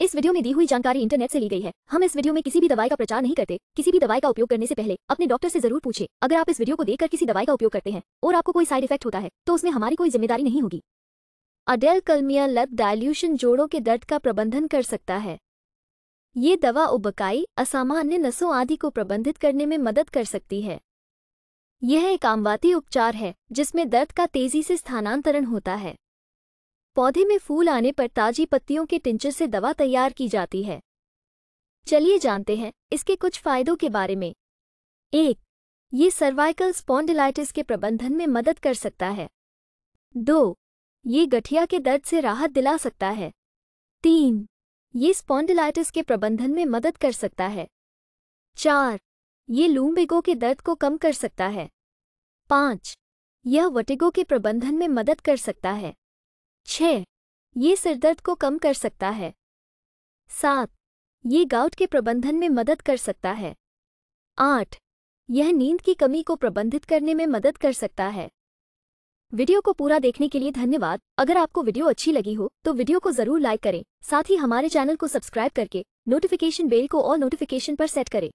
इस वीडियो में दी हुई जानकारी इंटरनेट से ली गई है हम इस वीडियो में किसी भी दवाई का प्रचार नहीं करते किसी भी दवाई का उपयोग करने से पहले अपने डॉक्टर से जरूर पूछे अगर आप इस वीडियो को देखकर किसी दवाई का उपयोग करते हैं और आपको कोई साइड इफेक्ट होता है तो उसमें हमारी कोई जिम्मेदारी नहीं होगी अडेल कलमिया लत डायल्यूशन जोड़ों के दर्द का प्रबंधन कर सकता है ये दवा उबकाई असामान्य नसों आदि को प्रबंधित करने में मदद कर सकती है यह एक आमवाती उपचार है जिसमें दर्द का तेजी से स्थानांतरण होता है पौधे में फूल आने पर ताजी पत्तियों के टिंचर से दवा तैयार की जाती है चलिए जानते हैं इसके कुछ फायदों के बारे में एक ये सर्वाइकल स्पॉन्डिलाइटिस के प्रबंधन में मदद कर सकता है दो ये गठिया के दर्द से राहत दिला सकता है तीन ये स्पॉन्डिलाइटिस के प्रबंधन में मदद कर सकता है चार ये लूम्बेगो के दर्द को कम कर सकता है पाँच यह वटिगो के प्रबंधन में मदद कर सकता है छ ये सिरदर्द को कम कर सकता है सात ये गाउट के प्रबंधन में मदद कर सकता है आठ यह नींद की कमी को प्रबंधित करने में मदद कर सकता है वीडियो को पूरा देखने के लिए धन्यवाद अगर आपको वीडियो अच्छी लगी हो तो वीडियो को जरूर लाइक करें साथ ही हमारे चैनल को सब्सक्राइब करके नोटिफिकेशन बेल को और नोटिफिकेशन पर सेट करें